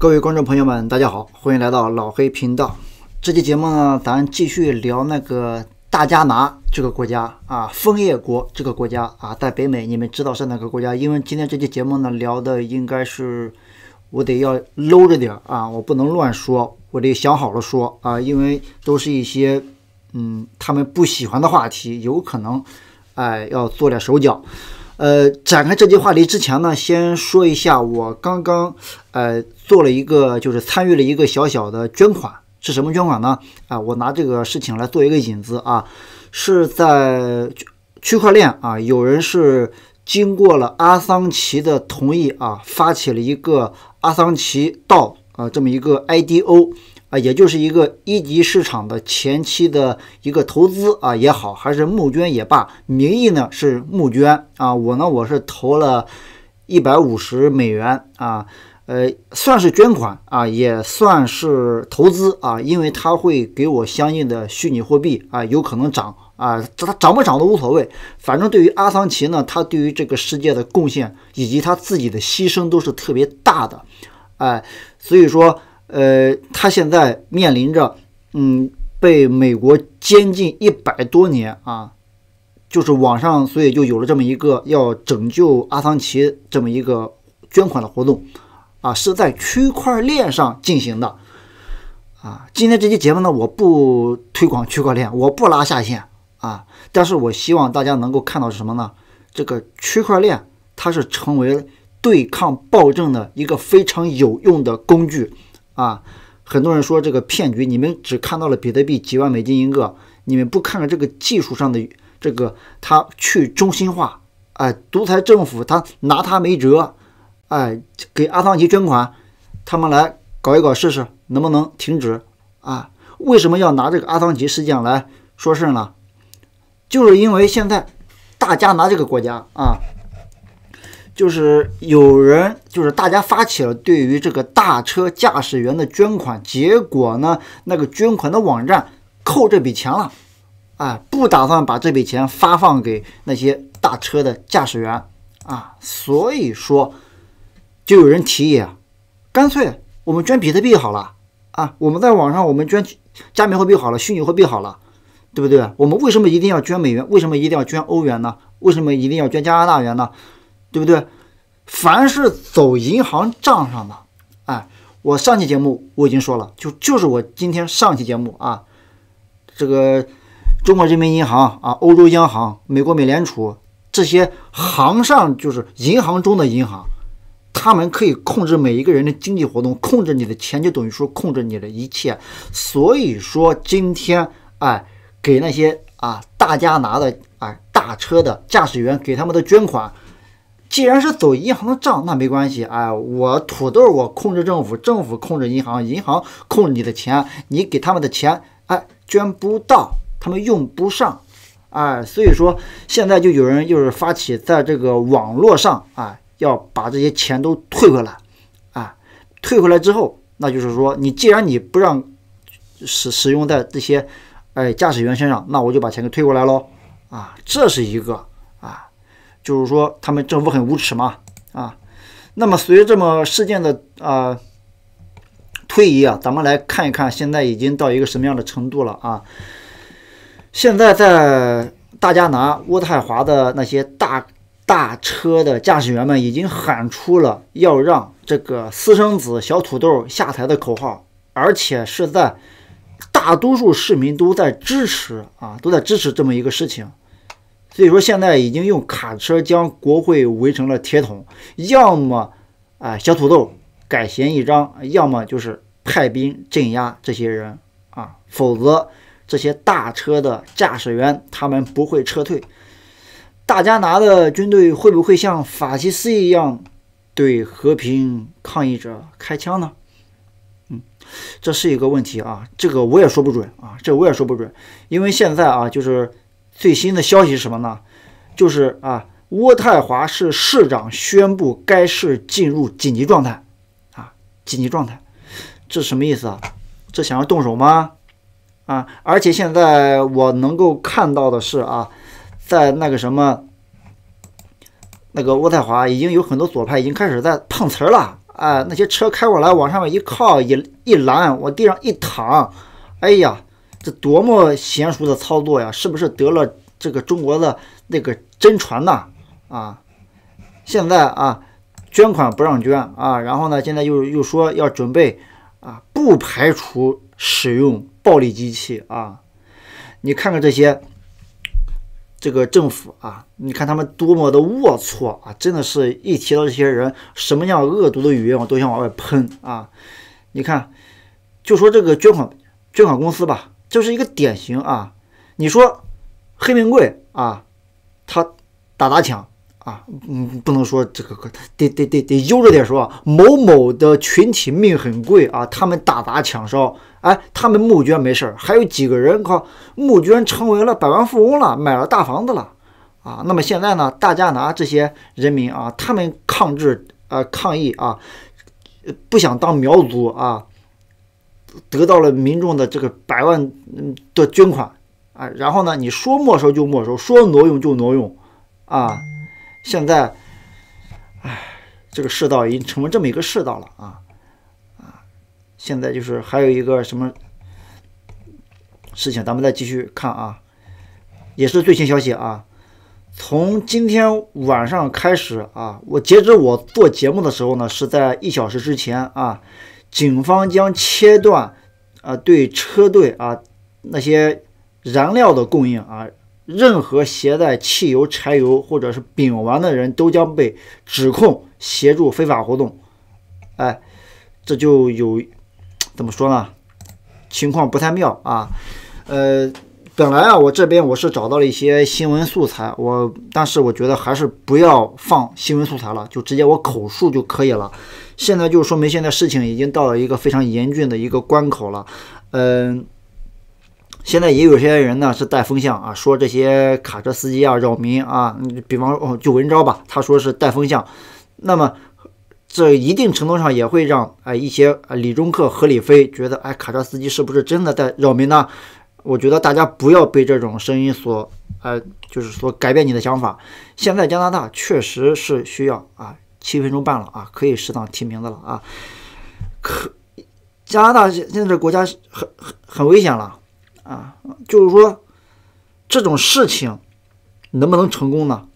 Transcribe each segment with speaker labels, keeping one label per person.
Speaker 1: 各位观众朋友们，大家好，欢迎来到老黑频道。这期节目呢，咱继续聊那个大加拿这个国家啊，枫叶国这个国家啊，在北美，你们知道是哪个国家？因为今天这期节目呢，聊的应该是我得要搂着点儿啊，我不能乱说，我得想好了说啊，因为都是一些嗯他们不喜欢的话题，有可能哎要做点手脚。呃，展开这期话题之前呢，先说一下我刚刚，呃，做了一个，就是参与了一个小小的捐款。是什么捐款呢？啊，我拿这个事情来做一个引子啊，是在区块链啊，有人是经过了阿桑奇的同意啊，发起了一个阿桑奇道啊这么一个 IDO。啊，也就是一个一级市场的前期的一个投资啊，也好，还是募捐也罢，名义呢是募捐啊，我呢我是投了，一百五十美元啊，呃，算是捐款啊，也算是投资啊，因为它会给我相应的虚拟货币啊，有可能涨啊，它涨不涨都无所谓，反正对于阿桑奇呢，他对于这个世界的贡献以及他自己的牺牲都是特别大的，哎，所以说。呃，他现在面临着，嗯，被美国监禁一百多年啊，就是网上，所以就有了这么一个要拯救阿桑奇这么一个捐款的活动，啊，是在区块链上进行的，啊，今天这期节目呢，我不推广区块链，我不拉下线啊，但是我希望大家能够看到什么呢？这个区块链它是成为对抗暴政的一个非常有用的工具。啊，很多人说这个骗局，你们只看到了比特币几万美金一个，你们不看看这个技术上的这个它去中心化，哎，独裁政府他拿他没辙，哎，给阿桑奇捐款，他们来搞一搞试试，能不能停止啊？为什么要拿这个阿桑奇事件来说事呢？就是因为现在大家拿这个国家啊。就是有人，就是大家发起了对于这个大车驾驶员的捐款，结果呢，那个捐款的网站扣这笔钱了，啊，不打算把这笔钱发放给那些大车的驾驶员啊，所以说就有人提议，干脆我们捐比特币好了啊，我们在网上我们捐加密货币好了，虚拟货币好了，对不对？我们为什么一定要捐美元？为什么一定要捐欧元呢？为什么一定要捐加拿大元呢？对不对？凡是走银行账上的，哎，我上期节目我已经说了，就就是我今天上期节目啊，这个中国人民银行啊、欧洲央行、美国美联储这些行上就是银行中的银行，他们可以控制每一个人的经济活动，控制你的钱就等于说控制你的一切。所以说今天哎，给那些啊大家拿的哎大车的驾驶员给他们的捐款。既然是走银行的账，那没关系。哎，我土豆，我控制政府，政府控制银行，银行控制你的钱，你给他们的钱，哎，捐不到，他们用不上，哎，所以说现在就有人就是发起在这个网络上，哎，要把这些钱都退回来，啊，退回来之后，那就是说你既然你不让使使用在这些哎驾驶员身上，那我就把钱给退过来喽，啊，这是一个。就是说，他们政府很无耻嘛，啊，那么随着这么事件的啊推移啊，咱们来看一看，现在已经到一个什么样的程度了啊？现在在大家拿、渥太华的那些大大车的驾驶员们已经喊出了要让这个私生子小土豆下台的口号，而且是在大多数市民都在支持啊，都在支持这么一个事情。所以说，现在已经用卡车将国会围成了铁桶，要么啊小土豆改弦易张，要么就是派兵镇压这些人啊，否则这些大车的驾驶员他们不会撤退。大家拿的军队会不会像法西斯一样对和平抗议者开枪呢？嗯，这是一个问题啊，这个我也说不准啊，这我也说不准，因为现在啊就是。最新的消息是什么呢？就是啊，渥太华市市长宣布该市进入紧急状态啊，紧急状态，这什么意思啊？这想要动手吗？啊！而且现在我能够看到的是啊，在那个什么那个渥太华已经有很多左派已经开始在碰瓷儿了啊，那些车开过来往上面一靠，一一拦，往地上一躺，哎呀！这多么娴熟的操作呀！是不是得了这个中国的那个真传呐？啊，现在啊捐款不让捐啊，然后呢现在又又说要准备啊，不排除使用暴力机器啊。你看看这些这个政府啊，你看他们多么的龌龊啊！真的是一提到这些人，什么样恶毒的语言我都想往外喷啊！你看，就说这个捐款捐款公司吧。就是一个典型啊！你说黑名贵啊，他打砸抢啊，嗯，不能说这个，得得得得悠着点说，某某的群体命很贵啊，他们打砸抢烧，哎，他们募捐没事儿，还有几个人靠募捐成为了百万富翁了，买了大房子了啊。那么现在呢，大家拿这些人民啊，他们抗制呃抗议啊，不想当苗族啊。得到了民众的这个百万的捐款啊，然后呢，你说没收就没收，说挪用就挪用啊！现在，哎，这个世道已经成为这么一个世道了啊啊！现在就是还有一个什么事情，咱们再继续看啊，也是最新消息啊。从今天晚上开始啊，我截止我做节目的时候呢，是在一小时之前啊。警方将切断，啊，对车队啊那些燃料的供应啊，任何携带汽油、柴油或者是丙烷的人都将被指控协助非法活动。哎，这就有怎么说呢？情况不太妙啊，呃。本来啊，我这边我是找到了一些新闻素材，我但是我觉得还是不要放新闻素材了，就直接我口述就可以了。现在就说明现在事情已经到了一个非常严峻的一个关口了。嗯，现在也有些人呢是带风向啊，说这些卡车司机啊扰民啊，比方哦就文昭吧，他说是带风向，那么这一定程度上也会让哎一些李中克和李飞觉得哎卡车司机是不是真的在扰民呢？我觉得大家不要被这种声音所，呃，就是说改变你的想法。现在加拿大确实是需要啊，七分钟半了啊，可以适当提名的了啊。可加拿大现在这国家很很很危险了啊，就是说这种事情能不能成功呢？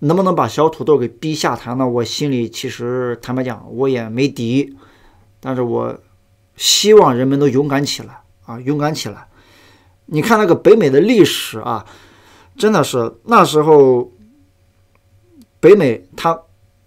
Speaker 1: 能不能把小土豆给逼下台呢？我心里其实坦白讲我也没底，但是我希望人们都勇敢起来啊，勇敢起来。你看那个北美的历史啊，真的是那时候，北美它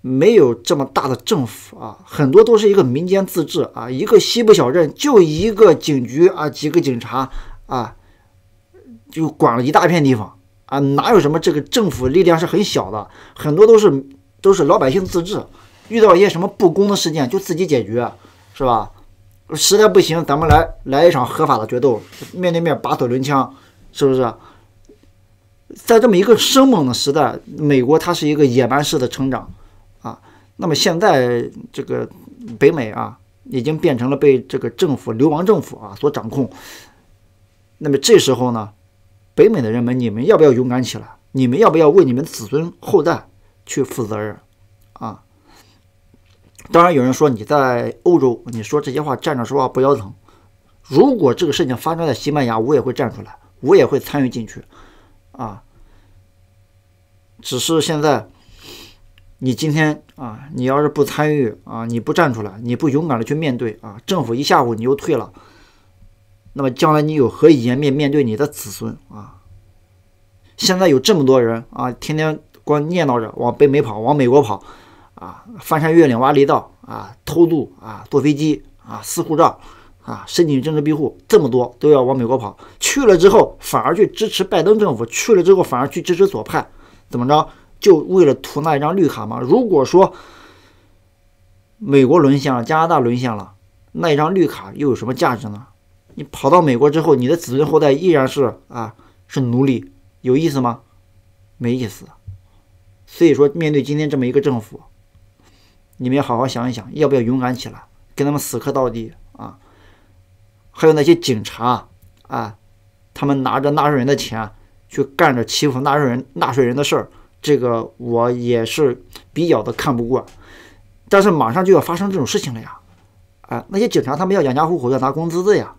Speaker 1: 没有这么大的政府啊，很多都是一个民间自治啊，一个西部小镇就一个警局啊，几个警察啊，就管了一大片地方啊，哪有什么这个政府力量是很小的，很多都是都是老百姓自治，遇到一些什么不公的事件就自己解决，是吧？实在不行，咱们来来一场合法的决斗，面对面拔腿抡枪，是不是？在这么一个生猛的时代，美国它是一个野蛮式的成长啊。那么现在这个北美啊，已经变成了被这个政府流亡政府啊所掌控。那么这时候呢，北美的人们，你们要不要勇敢起来？你们要不要为你们子孙后代去负责任啊？当然有人说你在欧洲，你说这些话站着说话不腰疼。如果这个事情发生在西班牙，我也会站出来，我也会参与进去，啊，只是现在，你今天啊，你要是不参与啊，你不站出来，你不勇敢的去面对啊，政府一下午你又退了，那么将来你有何颜面面对你的子孙啊？现在有这么多人啊，天天光念叨着往北美跑，往美国跑。啊！翻山越岭挖地道啊，偷渡啊，坐飞机啊，撕护照啊，申请政治庇护，这么多都要往美国跑。去了之后，反而去支持拜登政府；去了之后，反而去支持左派。怎么着？就为了图那一张绿卡吗？如果说美国沦陷了，加拿大沦陷了，那一张绿卡又有什么价值呢？你跑到美国之后，你的子孙后代依然是啊，是奴隶，有意思吗？没意思。所以说，面对今天这么一个政府。你们要好好想一想，要不要勇敢起来，跟他们死磕到底啊？还有那些警察啊，他们拿着纳税人的钱去干着欺负纳税人、纳税人的事儿，这个我也是比较的看不过。但是马上就要发生这种事情了呀，啊，那些警察他们要养家糊口，要拿工资的呀，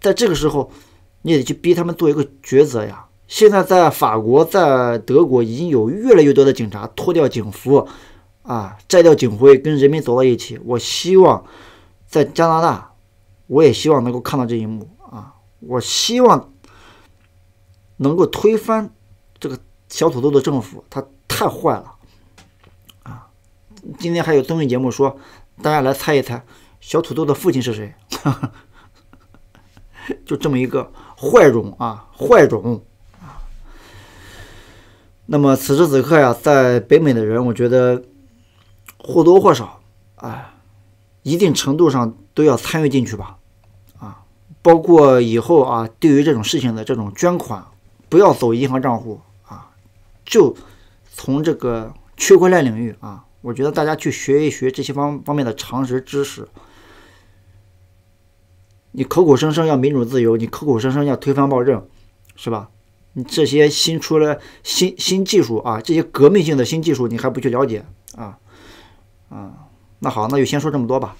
Speaker 1: 在这个时候，你也得去逼他们做一个抉择呀。现在在法国，在德国已经有越来越多的警察脱掉警服。啊，摘掉警徽，跟人民走到一起。我希望在加拿大，我也希望能够看到这一幕啊！我希望能够推翻这个小土豆的政府，他太坏了啊！今天还有综艺节目说，大家来猜一猜，小土豆的父亲是谁？就这么一个坏种啊，坏种啊！那么此时此刻呀，在北美的人，我觉得。或多或少，啊，一定程度上都要参与进去吧，啊，包括以后啊，对于这种事情的这种捐款，不要走银行账户啊，就从这个区块链领域啊，我觉得大家去学一学这些方方面的常识知识。你口口声声要民主自由，你口口声声要推翻暴政，是吧？你这些新出来新新技术啊，这些革命性的新技术，你还不去了解啊？啊，那好，那就先说这么多吧。